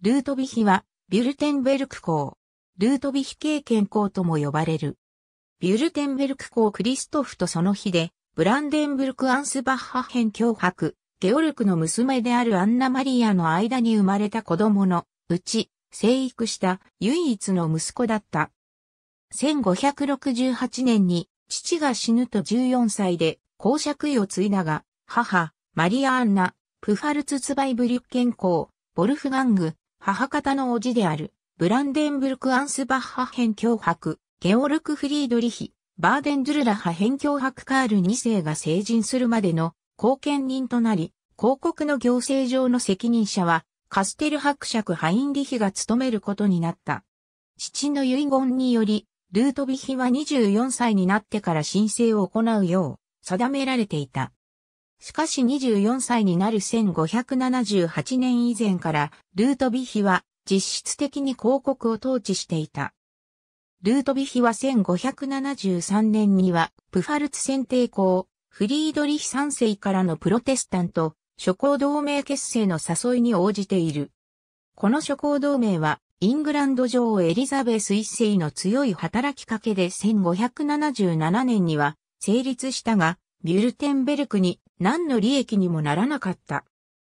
ルートビヒは、ビュルテンベルク校。ルートビヒ経験康とも呼ばれる。ビュルテンベルク校クリストフとその日で、ブランデンブルク・アンスバッハ編脅迫、ゲオルクの娘であるアンナ・マリアの間に生まれた子供のうち、生育した唯一の息子だった。1568年に父が死ぬと14歳で公爵位を継いだが、母、マリア・アンナ、プファルツツバイブリュッケン公、ボルフガング、母方の叔父である、ブランデンブルク・アンスバッハ編脅迫、ゲオルク・フリードリヒ、バーデン・ドゥルラハ編脅迫カール2世が成人するまでの後見人となり、広告の行政上の責任者は、カステル伯爵ハインリヒが務めることになった。父の遺言により、ルートビヒは24歳になってから申請を行うよう定められていた。しかし24歳になる1578年以前から、ルートビヒは実質的に広告を統治していた。ルートビヒは1573年には、プファルツ選定校、フリードリヒ三世からのプロテスタント、諸侯同盟結成の誘いに応じている。この諸侯同盟は、イングランド女王エリザベス一世の強い働きかけで1577年には成立したが、ビュルテンベルクに何の利益にもならなかった。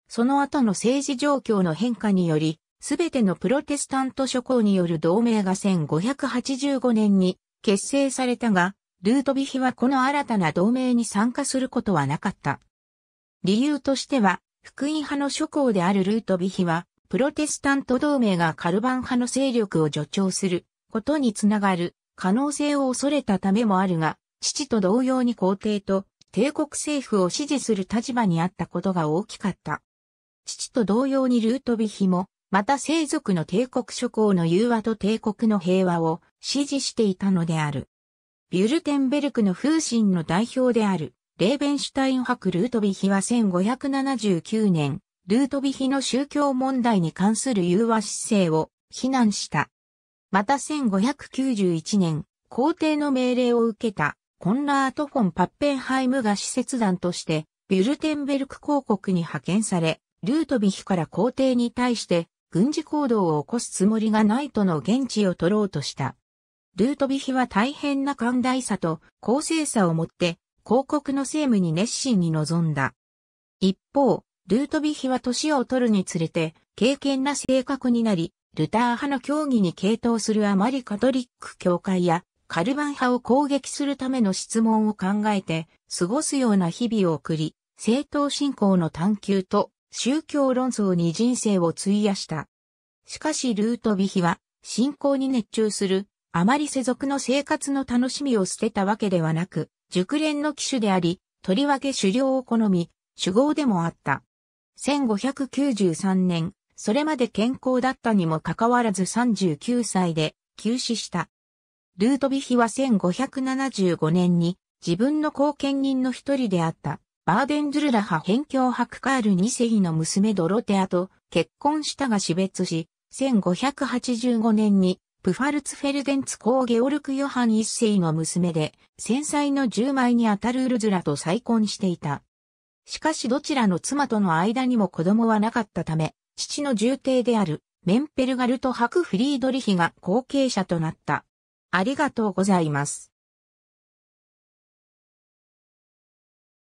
その後の政治状況の変化により、すべてのプロテスタント諸侯による同盟が1585年に結成されたが、ルートビヒはこの新たな同盟に参加することはなかった。理由としては、福音派の諸侯であるルートビヒは、プロテスタント同盟がカルバン派の勢力を助長することにつながる可能性を恐れたためもあるが、父と同様に皇帝と帝国政府を支持する立場にあったことが大きかった。父と同様にルートビヒも、また生族の帝国諸侯の融和と帝国の平和を支持していたのである。ビュルテンベルクの風神の代表である、レーベンシュタイン博ルートビヒは1579年、ルートビヒの宗教問題に関する融和姿勢を非難した。また1591年、皇帝の命令を受けたコンラート・フォン・パッペンハイムが使節団として、ビュルテンベルク公国に派遣され、ルートビヒから皇帝に対して軍事行動を起こすつもりがないとの現地を取ろうとした。ルートビヒは大変な寛大さと公正さをもって、広告の政務に熱心に臨んだ。一方、ルートビヒは年を取るにつれて、敬虔な性格になり、ルター派の教義に傾倒するあまりカトリック教会やカルバン派を攻撃するための質問を考えて過ごすような日々を送り、正当信仰の探求と宗教論争に人生を費やした。しかしルートビヒは信仰に熱中する、あまり世俗の生活の楽しみを捨てたわけではなく、熟練の騎手であり、とりわけ狩猟を好み、主語でもあった。1593年、それまで健康だったにもかかわらず39歳で急死した。ルートヴィヒは1575年に自分の後見人の一人であったバーデンズルラ派辺境伯カール2世の娘ドロテアと結婚したが死別し、1585年にプファルツフェルデンツ公ゲオルク・ヨハン一世の娘で、戦災の10枚にあたるウルズラと再婚していた。しかしどちらの妻との間にも子供はなかったため、父の重帝であるメンペルガルト・ハク・フリードリヒが後継者となった。ありがとうございます。